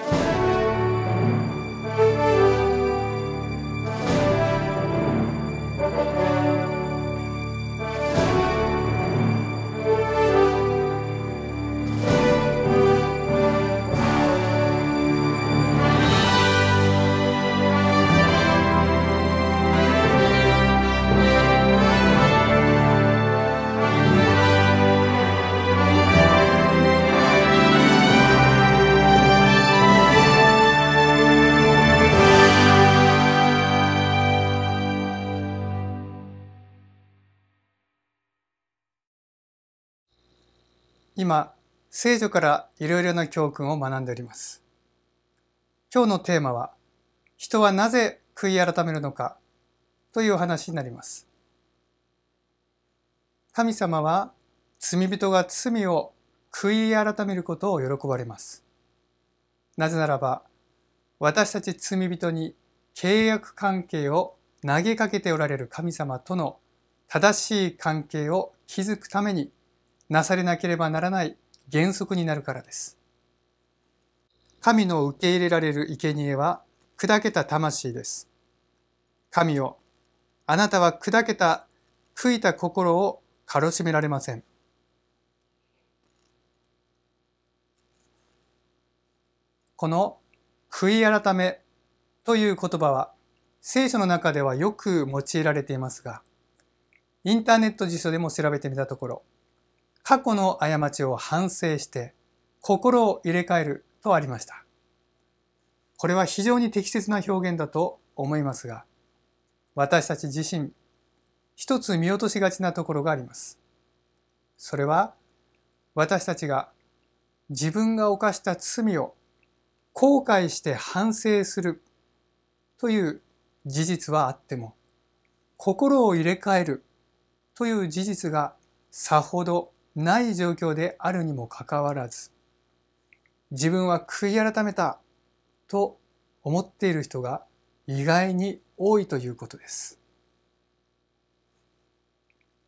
Thank you. 聖女からいろいろな教訓を学んでおります。今日のテーマは、人はなぜ悔い改めるのかという話になります。神様は罪人が罪を悔い改めることを喜ばれます。なぜならば、私たち罪人に契約関係を投げかけておられる神様との正しい関係を築くためになされなければならない原則になるからです。神の受け入れられる生贄は砕けた魂です。神よ、あなたは砕けた、悔いた心を軽しめられません。この悔い改めという言葉は聖書の中ではよく用いられていますが、インターネット辞書でも調べてみたところ、過去の過ちを反省して心を入れ替えるとありました。これは非常に適切な表現だと思いますが、私たち自身、一つ見落としがちなところがあります。それは、私たちが自分が犯した罪を後悔して反省するという事実はあっても、心を入れ替えるという事実がさほどない状況であるにもかかわらず、自分は悔い改めたと思っている人が意外に多いということです。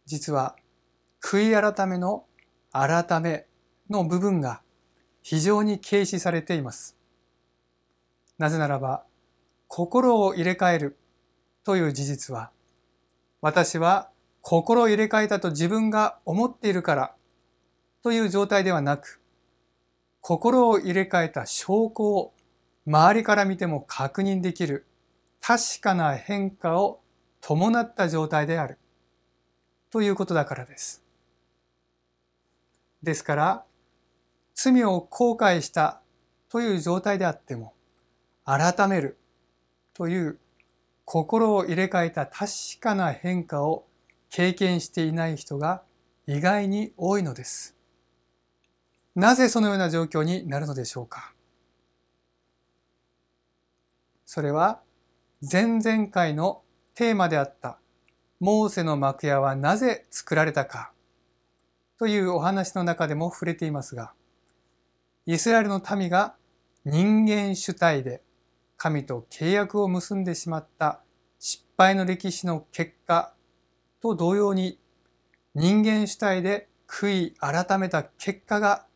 実は、悔い改めの改めの部分が非常に軽視されています。なぜならば、心を入れ替えるという事実は、私は心を入れ替えたと自分が思っているからという状態ではなく、心を入れ替えた証拠を周りから見ても確認できる確かな変化を伴った状態であるということだからです。ですから、罪を後悔したという状態であっても、改めるという心を入れ替えた確かな変化を経験していない人が意外に多いのです。なぜそのような状況になるのでしょうかそれは前々回のテーマであったモーセの幕屋はなぜ作られたかというお話の中でも触れていますがイスラエルの民が人間主体で神と契約を結んでしまった失敗の歴史の結果と同様に人間主体で悔い改めた結果が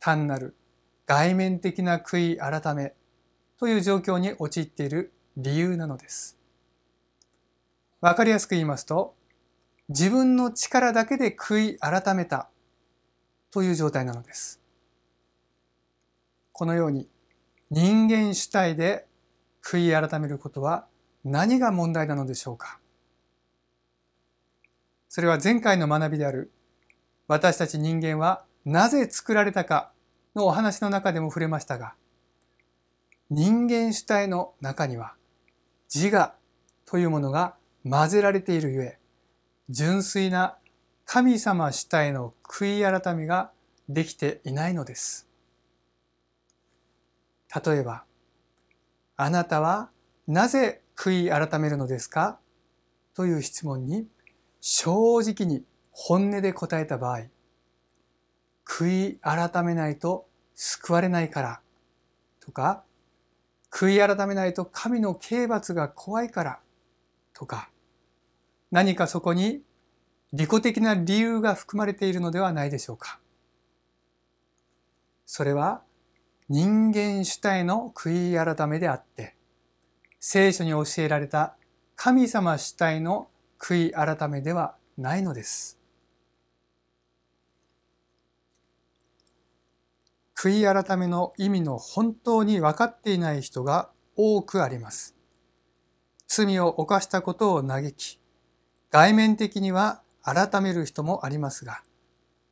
単なる外面的な悔い改めという状況に陥っている理由なのです。わかりやすく言いますと、自分の力だけで悔い改めたという状態なのです。このように人間主体で悔い改めることは何が問題なのでしょうかそれは前回の学びである私たち人間はなぜ作られたかのお話の中でも触れましたが人間主体の中には自我というものが混ぜられているゆえ純粋な神様主体の悔い改めができていないのです。例えば、あなたはなぜ悔い改めるのですかという質問に、正直に本音で答えた場合、悔い改めないと救われないからとか、悔い改めないと神の刑罰が怖いからとか、何かそこに利己的な理由が含まれているのではないでしょうか。それは人間主体の悔い改めであって、聖書に教えられた神様主体の悔い改めではないのです。悔い改めの意味の本当に分かっていない人が多くあります。罪を犯したことを嘆き、外面的には改める人もありますが、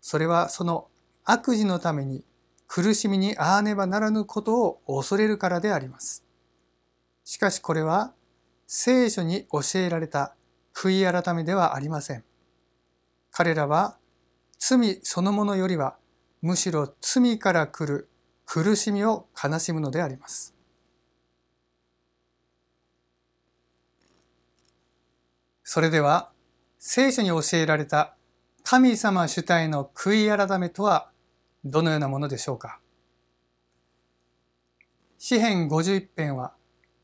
それはその悪事のために苦しみにあわねばならぬことを恐れるからであります。しかしこれは聖書に教えられた悔い改めではありません。彼らは罪そのものよりはむしろ罪から来る苦しみを悲しむのであります。それでは聖書に教えられた神様主体の悔い改めとはどのようなものでしょうか詩篇51編は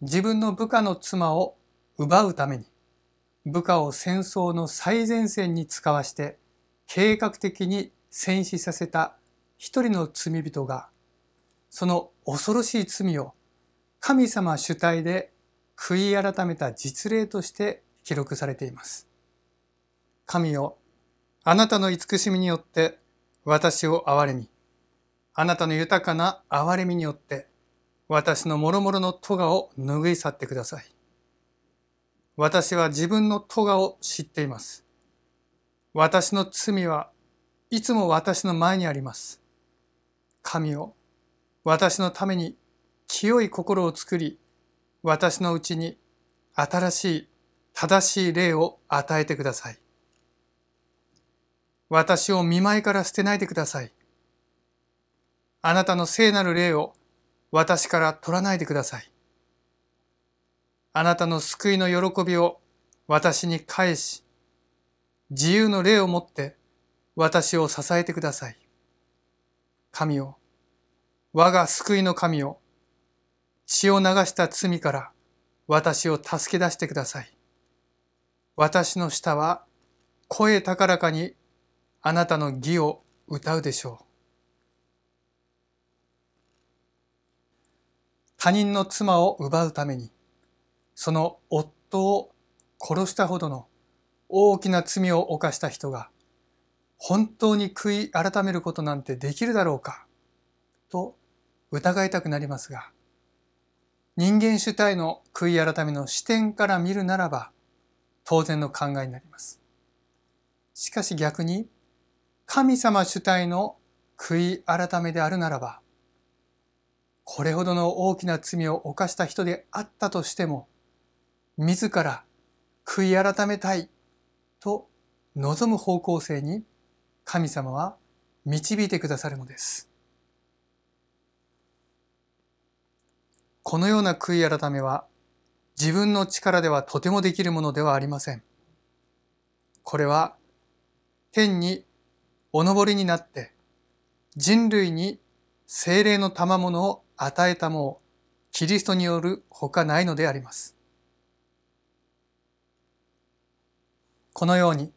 自分の部下の妻を奪うために部下を戦争の最前線に使わして計画的に戦死させた一人の罪人がその恐ろしい罪を神様主体で悔い改めた実例として記録されています。神よ、あなたの慈しみによって私を憐れみ、あなたの豊かな憐れみによって私の諸々の咎を拭い去ってください。私は自分の咎を知っています。私の罪はいつも私の前にあります。神を私のために清い心を作り、私のうちに新しい正しい霊を与えてください。私を見舞いから捨てないでください。あなたの聖なる霊を私から取らないでください。あなたの救いの喜びを私に返し、自由の霊をもって私を支えてください。神を、我が救いの神を、血を流した罪から私を助け出してください。私の舌は声高らかにあなたの義を歌うでしょう。他人の妻を奪うために。その夫を殺したほどの大きな罪を犯した人が本当に悔い改めることなんてできるだろうかと疑いたくなりますが人間主体の悔い改めの視点から見るならば当然の考えになります。しかし逆に神様主体の悔い改めであるならばこれほどの大きな罪を犯した人であったとしても自ら悔い改めたいと望む方向性に神様は導いてくださるのです。このような悔い改めは自分の力ではとてもできるものではありません。これは天におのぼりになって人類に精霊の賜物を与えたもキリストによるほかないのであります。このように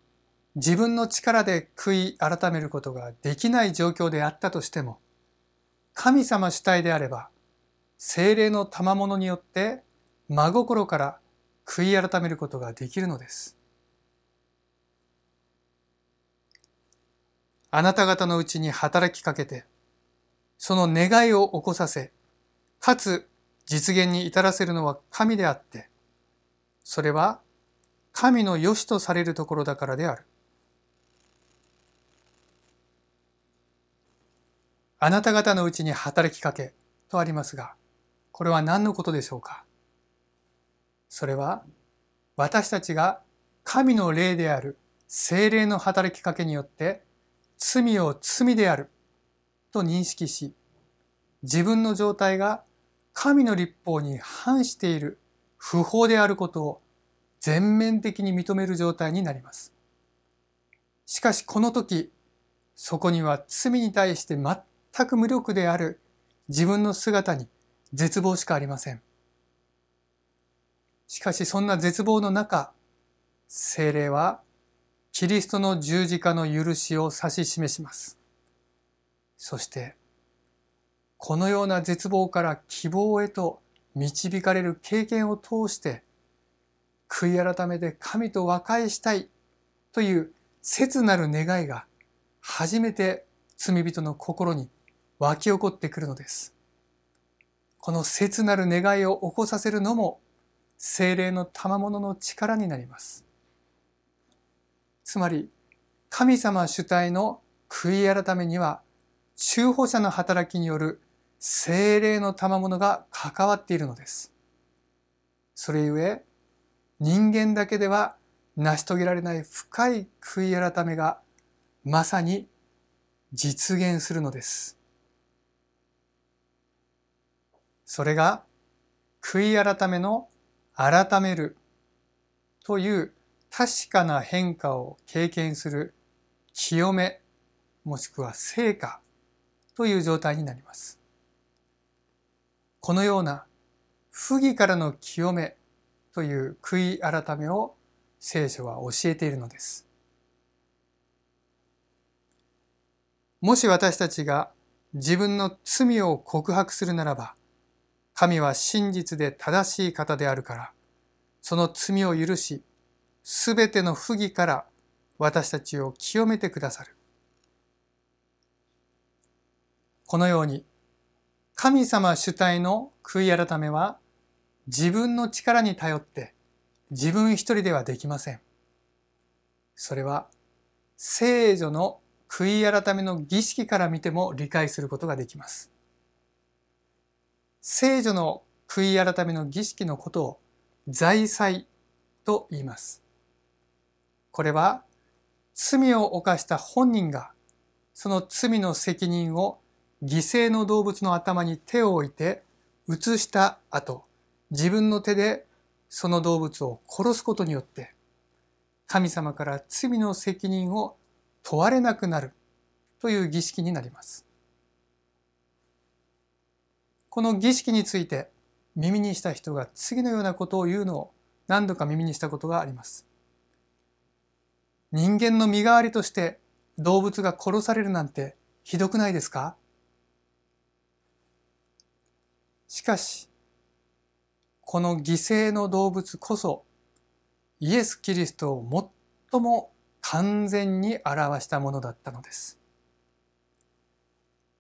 自分の力で悔い改めることができない状況であったとしても、神様主体であれば、精霊の賜物によって真心から悔い改めることができるのです。あなた方のうちに働きかけて、その願いを起こさせ、かつ実現に至らせるのは神であって、それは神の良しとされるところだからである。あなた方のうちに働きかけとありますが、これは何のことでしょうかそれは私たちが神の霊である精霊の働きかけによって罪を罪であると認識し自分の状態が神の立法に反している不法であることを全面的に認める状態になります。しかしこの時、そこには罪に対して全く無力である自分の姿に絶望しかありません。しかしそんな絶望の中、精霊はキリストの十字架の許しを指し示します。そして、このような絶望から希望へと導かれる経験を通して、悔い改めて神と和解したいという切なる願いが初めて罪人の心に湧き起こってくるのです。この切なる願いを起こさせるのも精霊の賜物の力になります。つまり神様主体の悔い改めには中保者の働きによる精霊の賜物が関わっているのです。それゆえ人間だけでは成し遂げられない深い悔い改めがまさに実現するのです。それが悔い改めの改めるという確かな変化を経験する清めもしくは成果という状態になります。このような不義からの清めという悔い改めを聖書は教えているのです。もし私たちが自分の罪を告白するならば、神は真実で正しい方であるから、その罪を許し、すべての不義から私たちを清めてくださる。このように、神様主体の悔い改めは自分の力に頼って自分一人ではできません。それは聖女の悔い改めの儀式から見ても理解することができます。聖女の悔い改めの儀式のことを財祭と言います。これは罪を犯した本人がその罪の責任を犠牲の動物の頭に手を置いて移した後自分の手でその動物を殺すことによって神様から罪の責任を問われなくなるという儀式になります。この儀式について耳にした人が次のようなことを言うのを何度か耳にしたことがあります。人間の身代わりとして動物が殺されるなんてひどくないですかしかしこの犠牲の動物こそイエス・キリストを最も完全に表したものだったのです。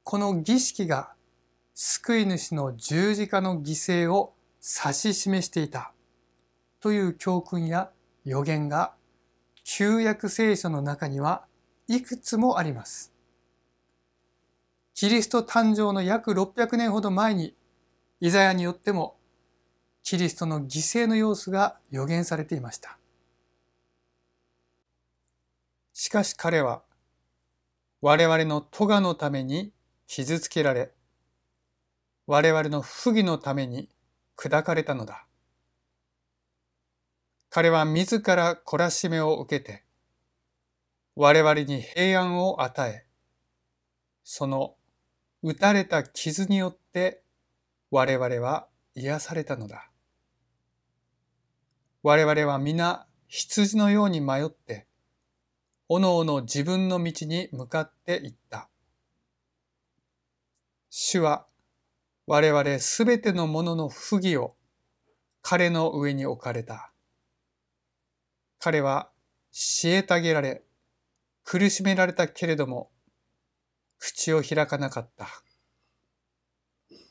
この儀式が救い主の十字架の犠牲を指し示していたという教訓や予言が旧約聖書の中にはいくつもあります。キリスト誕生の約600年ほど前にイザヤによってもキリストの犠牲の様子が予言されていました。しかし彼は我々の咎のために傷つけられ、我々の不義のために砕かれたのだ。彼は自ら懲らしめを受けて、我々に平安を与え、その打たれた傷によって我々は癒されたのだ。我々は皆羊のように迷って、おのおの自分の道に向かっていった。主は我々すべてのものの不義を彼の上に置かれた。彼はえたげられ、苦しめられたけれども、口を開かなかった。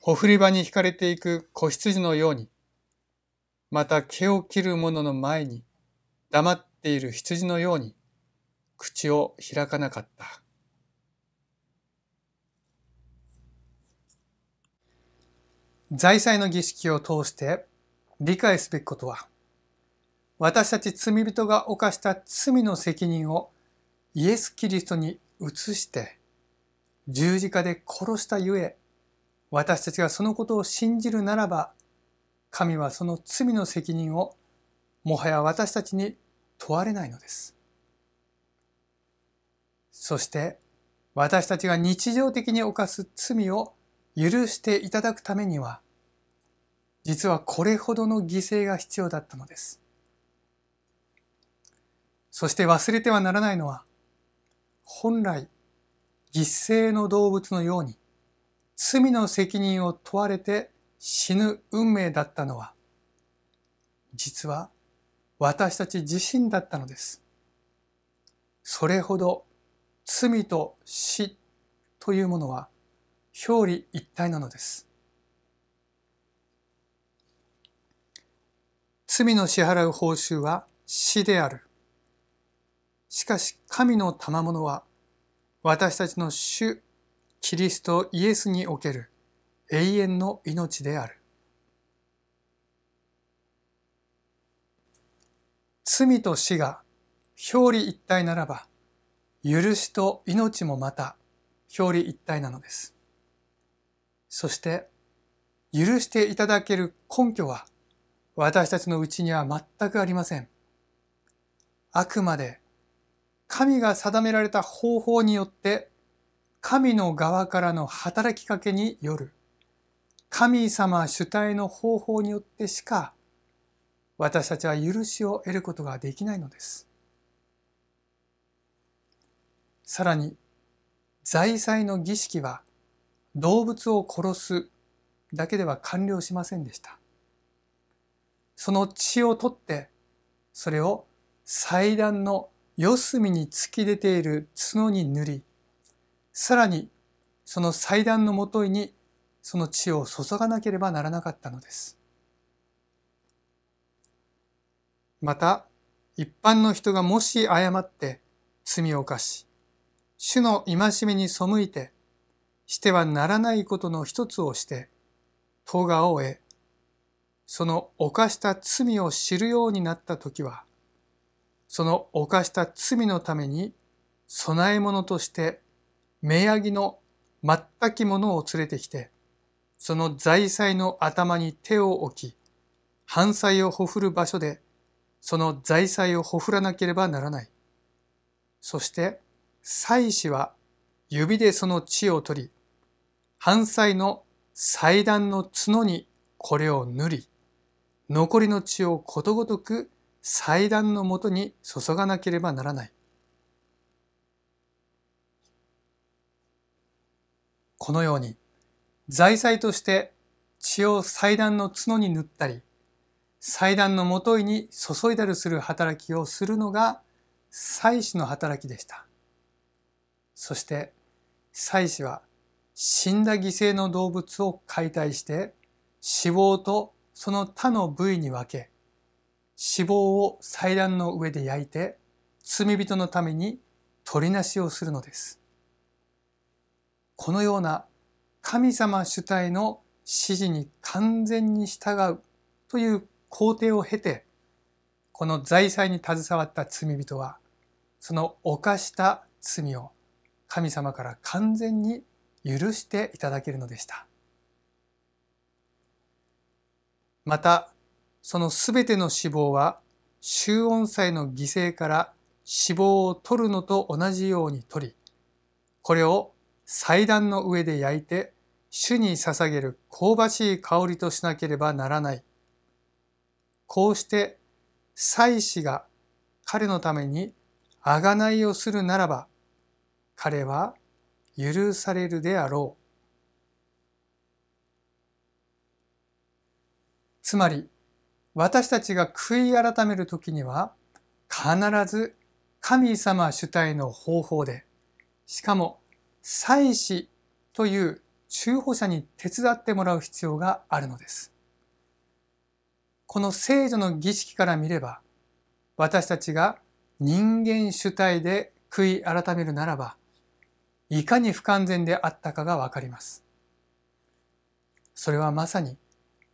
ほふり場に惹かれていく子羊のように、また毛を切る者の前に黙っている羊のように口を開かなかった。財産の儀式を通して理解すべきことは、私たち罪人が犯した罪の責任をイエス・キリストに移して十字架で殺したゆえ、私たちがそのことを信じるならば神はその罪の責任をもはや私たちに問われないのです。そして私たちが日常的に犯す罪を許していただくためには実はこれほどの犠牲が必要だったのです。そして忘れてはならないのは本来犠牲の動物のように罪の責任を問われて死ぬ運命だったのは、実は私たち自身だったのです。それほど罪と死というものは表裏一体なのです。罪の支払う報酬は死である。しかし神の賜物は私たちの主キリストイエスにおける永遠の命である罪と死が表裏一体ならば許しと命もまた表裏一体なのですそして許していただける根拠は私たちのうちには全くありませんあくまで神が定められた方法によって神の側からの働きかけによる神様主体の方法によってしか私たちは許しを得ることができないのです。さらに財産の儀式は動物を殺すだけでは完了しませんでした。その血を取ってそれを祭壇の四隅に突き出ている角に塗りさらにその祭壇のもとにその地を注がなければならなかったのです。また、一般の人がもし誤って罪を犯し、主の戒めに背いて、してはならないことの一つをして、咎をえ、その犯した罪を知るようになった時は、その犯した罪のために、供え物として、目やぎの全きものを連れてきて、その財産の頭に手を置き、犯罪をほふる場所で、その財産をほふらなければならない。そして、祭司は指でその血を取り、犯罪の祭壇の角にこれを塗り、残りの血をことごとく祭壇のもとに注がなければならない。このように、財祭として血を祭壇の角に塗ったり、祭壇のもといに注いだりする働きをするのが祭祀の働きでした。そして祭祀は死んだ犠牲の動物を解体して死亡とその他の部位に分け、死亡を祭壇の上で焼いて罪人のために取りなしをするのです。このような神様主体の指示に完全に従うという工程を経てこの財産に携わった罪人はその犯した罪を神様から完全に許していただけるのでしたまたそのすべての死亡は集音祭の犠牲から死亡を取るのと同じように取りこれを祭壇の上で焼いて主に捧げる香ばしい香りとしなければならない。こうして祭司が彼のために贖いをするならば、彼は許されるであろう。つまり、私たちが悔い改めるときには、必ず神様主体の方法で、しかも祭司という中保者に手伝ってもらう必要があるのです。この聖女の儀式から見れば、私たちが人間主体で悔い改めるならば、いかに不完全であったかがわかります。それはまさに、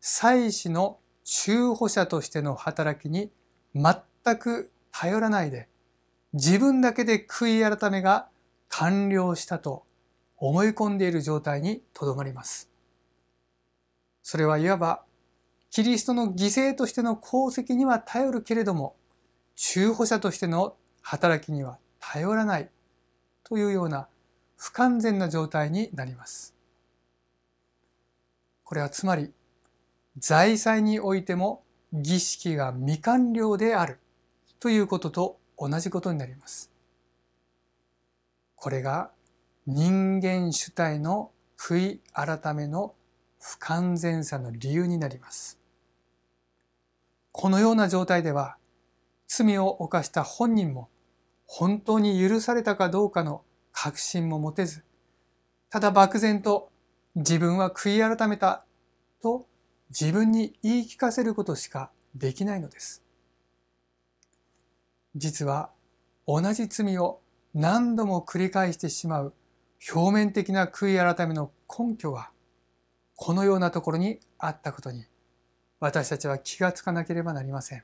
祭司の中保者としての働きに全く頼らないで、自分だけで悔い改めが完了したと思い込んでいる状態にとどまります。それはいわばキリストの犠牲としての功績には頼るけれども中保者としての働きには頼らないというような不完全な状態になります。これはつまり財産においても儀式が未完了であるということと同じことになります。これが人間主体の悔い改めの不完全さの理由になります。このような状態では罪を犯した本人も本当に許されたかどうかの確信も持てず、ただ漠然と自分は悔い改めたと自分に言い聞かせることしかできないのです。実は同じ罪を何度も繰り返してしまう表面的な悔い改めの根拠はこのようなところにあったことに私たちは気がつかなければなりません。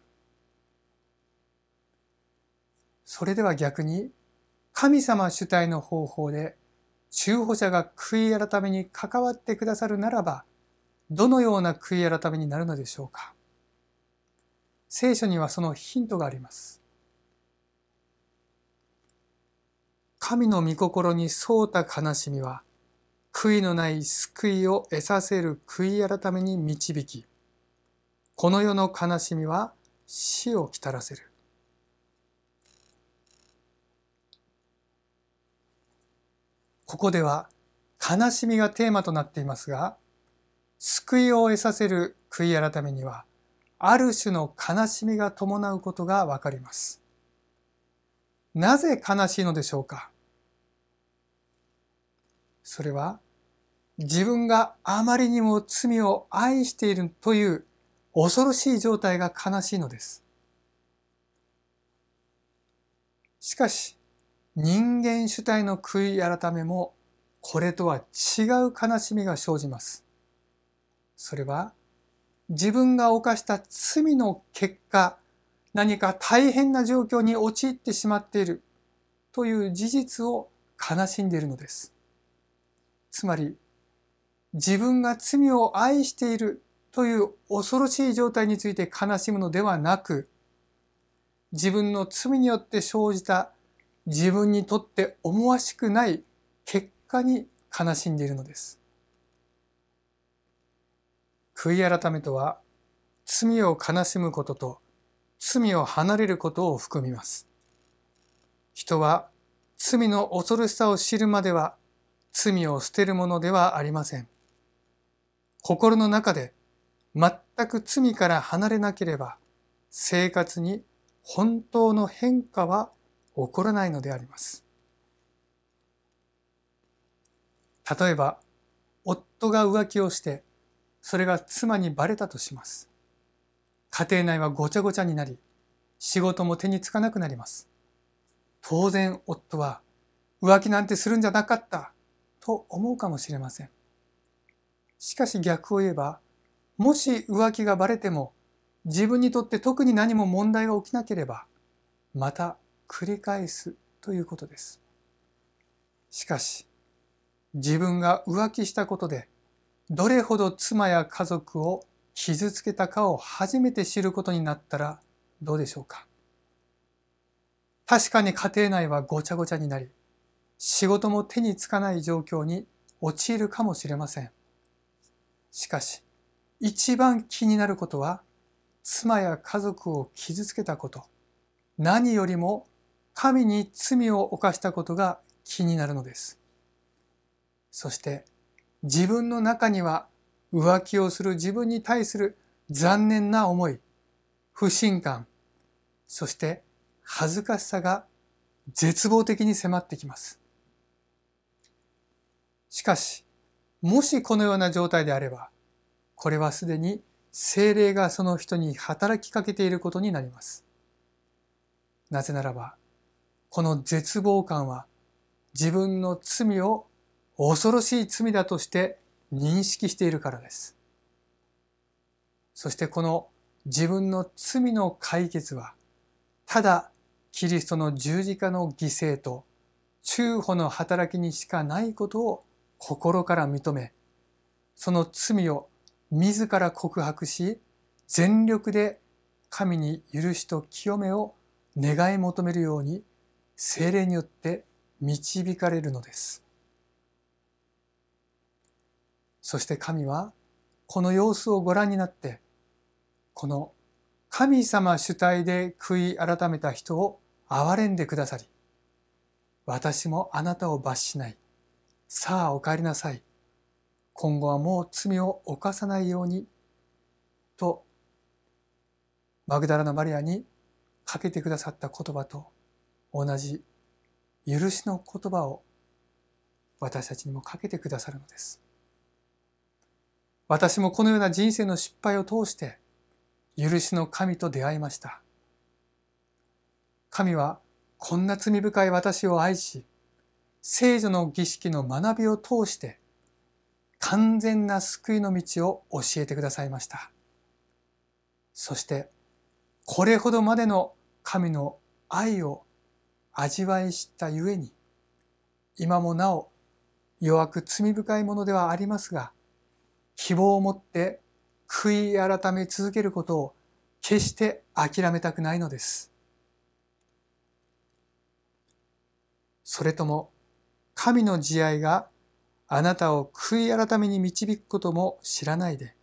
それでは逆に神様主体の方法で中保者が悔い改めに関わってくださるならばどのような悔い改めになるのでしょうか聖書にはそのヒントがあります神の御心に沿うた悲しみは、悔いのない救いを得させる悔い改めに導き、この世の悲しみは死をきたらせる。ここでは悲しみがテーマとなっていますが、救いを得させる悔い改めには、ある種の悲しみが伴うことがわかります。なぜ悲しいのでしょうかそれは自分があまりにも罪を愛しているという恐ろしい状態が悲しいのです。しかし人間主体の悔い改めもこれとは違う悲しみが生じます。それは自分が犯した罪の結果何か大変な状況に陥ってしまっているという事実を悲しんでいるのです。つまり自分が罪を愛しているという恐ろしい状態について悲しむのではなく自分の罪によって生じた自分にとって思わしくない結果に悲しんでいるのです。悔い改めとは罪を悲しむことと罪を離れることを含みます。人は罪の恐ろしさを知るまでは罪を捨てるものではありません。心の中で全く罪から離れなければ生活に本当の変化は起こらないのであります。例えば、夫が浮気をして、それが妻にバレたとします。家庭内はごちゃごちゃになり、仕事も手につかなくなります。当然夫は、浮気なんてするんじゃなかった。と思うかもしれません。しかし逆を言えば、もし浮気がバレても自分にとって特に何も問題が起きなければ、また繰り返すということです。しかし、自分が浮気したことで、どれほど妻や家族を傷つけたかを初めて知ることになったらどうでしょうか。確かに家庭内はごちゃごちゃになり、仕事も手につかない状況に陥るかもしれません。しかし、一番気になることは、妻や家族を傷つけたこと、何よりも神に罪を犯したことが気になるのです。そして、自分の中には浮気をする自分に対する残念な思い、不信感、そして恥ずかしさが絶望的に迫ってきます。しかし、もしこのような状態であれば、これはすでに精霊がその人に働きかけていることになります。なぜならば、この絶望感は自分の罪を恐ろしい罪だとして認識しているからです。そしてこの自分の罪の解決は、ただキリストの十字架の犠牲と中保の働きにしかないことを心から認めその罪を自ら告白し全力で神に許しと清めを願い求めるように精霊によって導かれるのですそして神はこの様子をご覧になってこの神様主体で悔い改めた人を憐れんでくださり私もあなたを罰しないさあお帰りなさい。今後はもう罪を犯さないように。と、マグダラのマリアにかけてくださった言葉と同じ許しの言葉を私たちにもかけてくださるのです。私もこのような人生の失敗を通して許しの神と出会いました。神はこんな罪深い私を愛し、聖女の儀式の学びを通して完全な救いの道を教えてくださいました。そしてこれほどまでの神の愛を味わい知ったゆえに今もなお弱く罪深いものではありますが希望を持って悔い改め続けることを決して諦めたくないのです。それとも神の慈愛があなたを悔い改めに導くことも知らないで、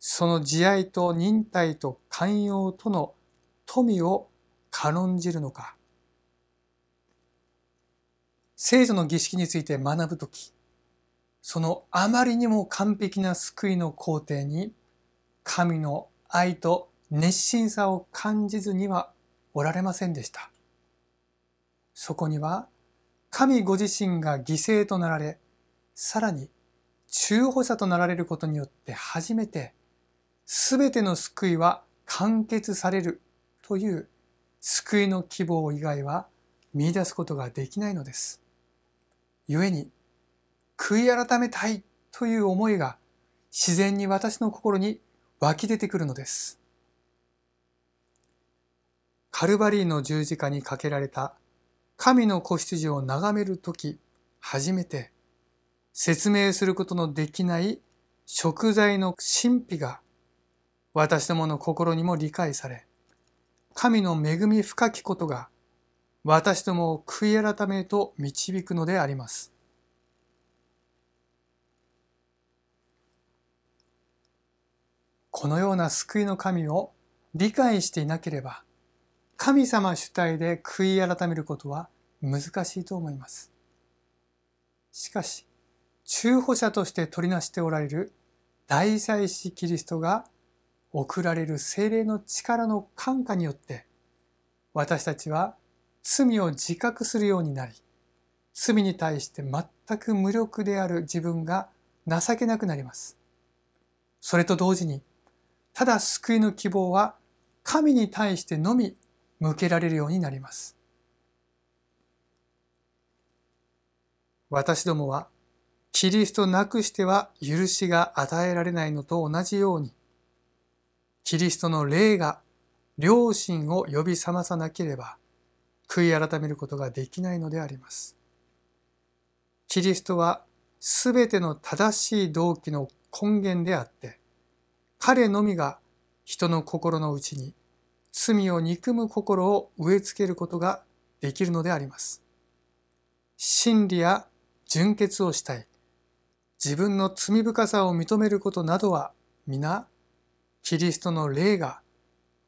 その慈愛と忍耐と寛容との富を軽んじるのか。聖女の儀式について学ぶとき、そのあまりにも完璧な救いの工程に、神の愛と熱心さを感じずにはおられませんでした。そこには神ご自身が犠牲となられ、さらに中保者となられることによって初めて、すべての救いは完結されるという救いの希望以外は見出すことができないのです。故に、悔い改めたいという思いが自然に私の心に湧き出てくるのです。カルバリーの十字架にかけられた神の子羊を眺めるとき、初めて説明することのできない食材の神秘が私どもの心にも理解され、神の恵み深きことが私どもを悔い改めと導くのであります。このような救いの神を理解していなければ、神様主体で悔い改めることは難しいと思います。しかし、中保者として取りなしておられる大祭司キリストが送られる精霊の力の感化によって私たちは罪を自覚するようになり罪に対して全く無力である自分が情けなくなります。それと同時にただ救いの希望は神に対してのみ向けられるようになります。私どもはキリストなくしては許しが与えられないのと同じように、キリストの霊が良心を呼び覚まさなければ、悔い改めることができないのであります。キリストはすべての正しい動機の根源であって、彼のみが人の心の内に罪を憎む心を植え付けることができるのであります。真理や純潔をしたい、自分の罪深さを認めることなどは皆、キリストの霊が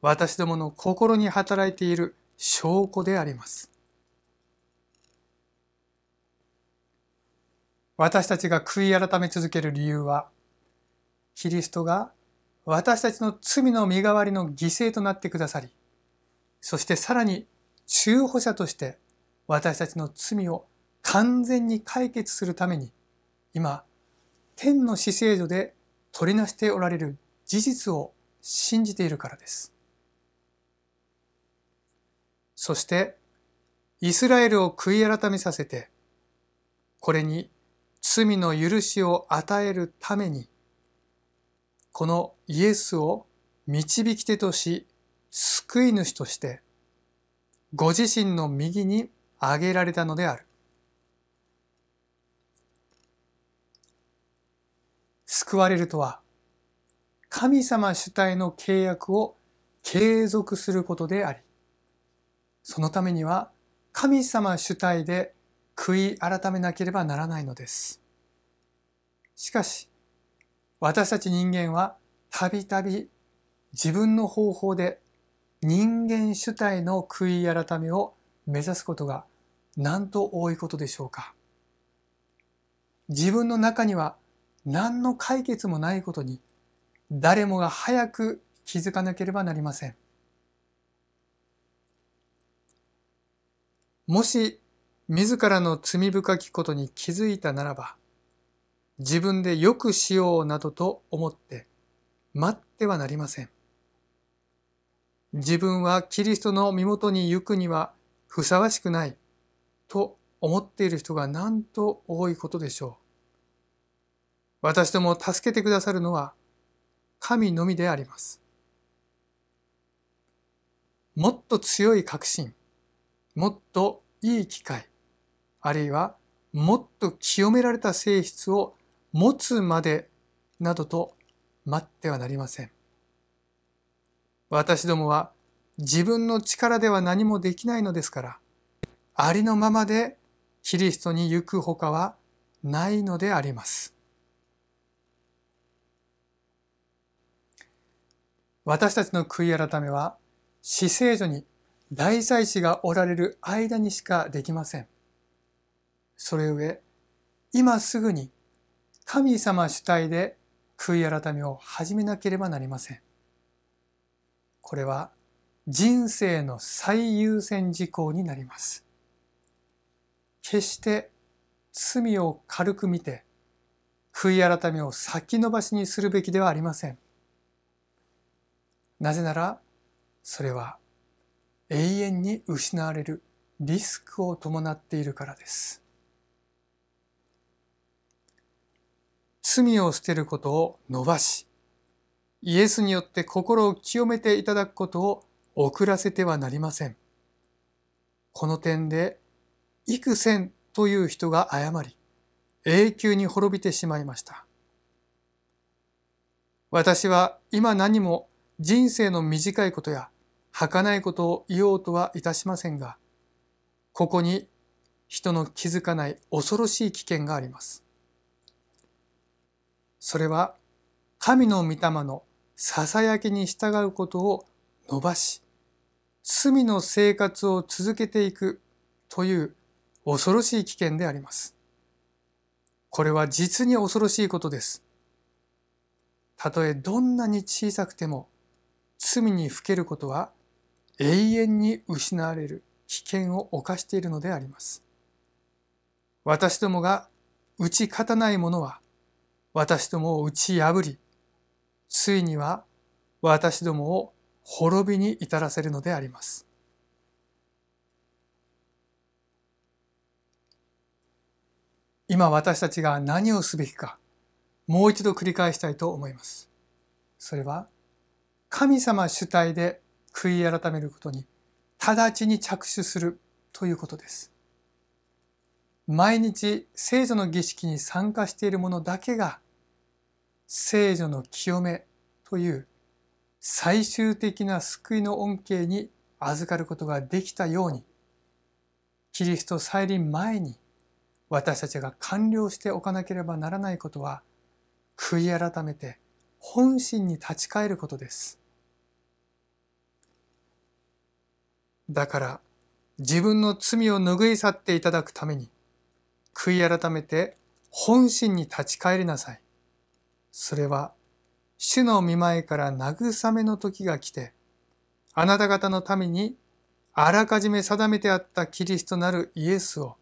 私どもの心に働いている証拠であります。私たちが悔い改め続ける理由は、キリストが私たちの罪の身代わりの犠牲となってくださり、そしてさらに中保者として私たちの罪を完全に解決するために、今、天の死聖所で取りなしておられる事実を信じているからです。そして、イスラエルを悔い改めさせて、これに罪の許しを与えるために、このイエスを導き手とし、救い主として、ご自身の右に挙げられたのである。救われるとは、神様主体の契約を継続することであり、そのためには神様主体で悔い改めなければならないのです。しかし、私たち人間はたびたび自分の方法で人間主体の悔い改めを目指すことがなんと多いことでしょうか自分の中には何の解決もないことに誰もが早く気づかなければなりませんもし自らの罪深きことに気づいたならば自分でよくしようなどと思って待ってはなりません。自分はキリストの身元に行くにはふさわしくないと思っている人がなんと多いことでしょう。私ども助けてくださるのは神のみであります。もっと強い確信、もっといい機会、あるいはもっと清められた性質を持つまでなどと待ってはなりません。私どもは自分の力では何もできないのですから、ありのままでキリストに行くほかはないのであります。私たちの悔い改めは、死聖所に大祭司がおられる間にしかできません。それゆえ、今すぐに神様主体で悔い改めを始めなければなりません。これは人生の最優先事項になります。決して罪を軽く見て、悔い改めを先延ばしにするべきではありません。なぜなら、それは永遠に失われるリスクを伴っているからです。罪を捨てることを伸ばし、イエスによって心を清めていただくことを遅らせてはなりません。この点で、幾千という人が誤り、永久に滅びてしまいました。私は今何も人生の短いことや儚いことを言おうとはいたしませんが、ここに人の気づかない恐ろしい危険があります。それは神の御霊のささやきに従うことを伸ばし、罪の生活を続けていくという恐ろしい危険であります。これは実に恐ろしいことです。たとえどんなに小さくても罪にふけることは永遠に失われる危険を犯しているのであります。私どもが打ち勝たないものは私どもを打ち破り、ついには私どもを滅びに至らせるのであります。今私たちが何をすべきか、もう一度繰り返したいと思います。それは、神様主体で悔い改めることに、直ちに着手するということです。毎日聖女の儀式に参加している者だけが聖女の清めという最終的な救いの恩恵に預かることができたように、キリスト再臨前に私たちが完了しておかなければならないことは、悔い改めて本心に立ち返ることです。だから自分の罪を拭い去っていただくために、悔い改めて本心に立ち返りなさい。それは、主の見前から慰めの時が来て、あなた方のためにあらかじめ定めてあったキリストなるイエスを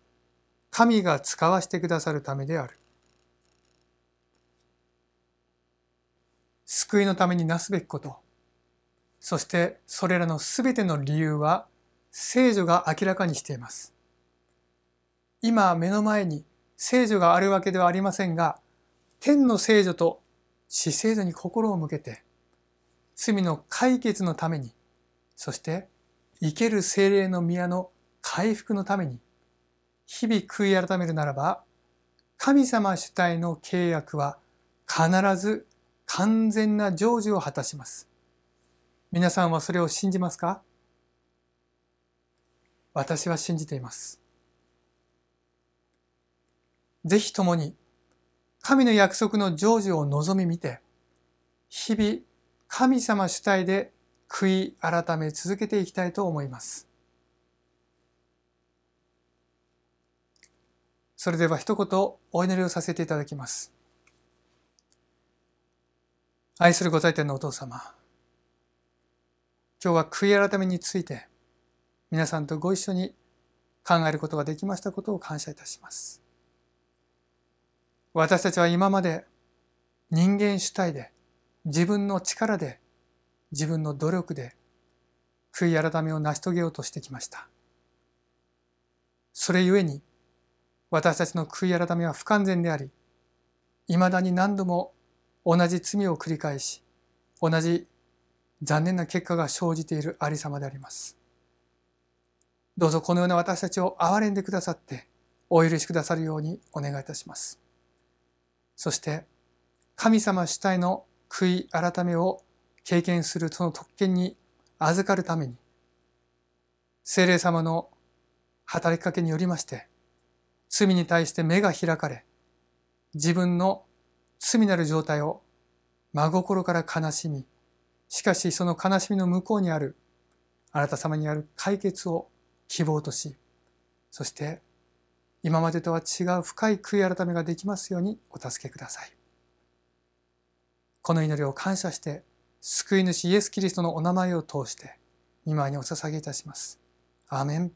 神が使わしてくださるためである。救いのためになすべきこと、そしてそれらのすべての理由は聖女が明らかにしています。今目の前に聖女があるわけではありませんが、天の聖女と死生度に心を向けて罪の解決のためにそして生ける精霊の宮の回復のために日々悔い改めるならば神様主体の契約は必ず完全な成就を果たします。皆さんはそれを信じますか私は信じています。ぜひともに神の約束の成就を望み見て、日々神様主体で悔い改め続けていきたいと思います。それでは一言お祈りをさせていただきます。愛するご在天のお父様、今日は悔い改めについて皆さんとご一緒に考えることができましたことを感謝いたします。私たちは今まで人間主体で自分の力で自分の努力で悔い改めを成し遂げようとしてきました。それゆえに私たちの悔い改めは不完全であり、いまだに何度も同じ罪を繰り返し、同じ残念な結果が生じているありさまであります。どうぞこのような私たちを憐れんでくださって、お許しくださるようにお願いいたします。そして神様主体の悔い改めを経験するその特権に預かるために、聖霊様の働きかけによりまして、罪に対して目が開かれ、自分の罪なる状態を真心から悲しみ、しかしその悲しみの向こうにある、あなた様にある解決を希望とし、そして今までとは違う深い悔い改めができますようにお助けくださいこの祈りを感謝して救い主イエス・キリストのお名前を通して見舞いにお捧げいたしますアーメン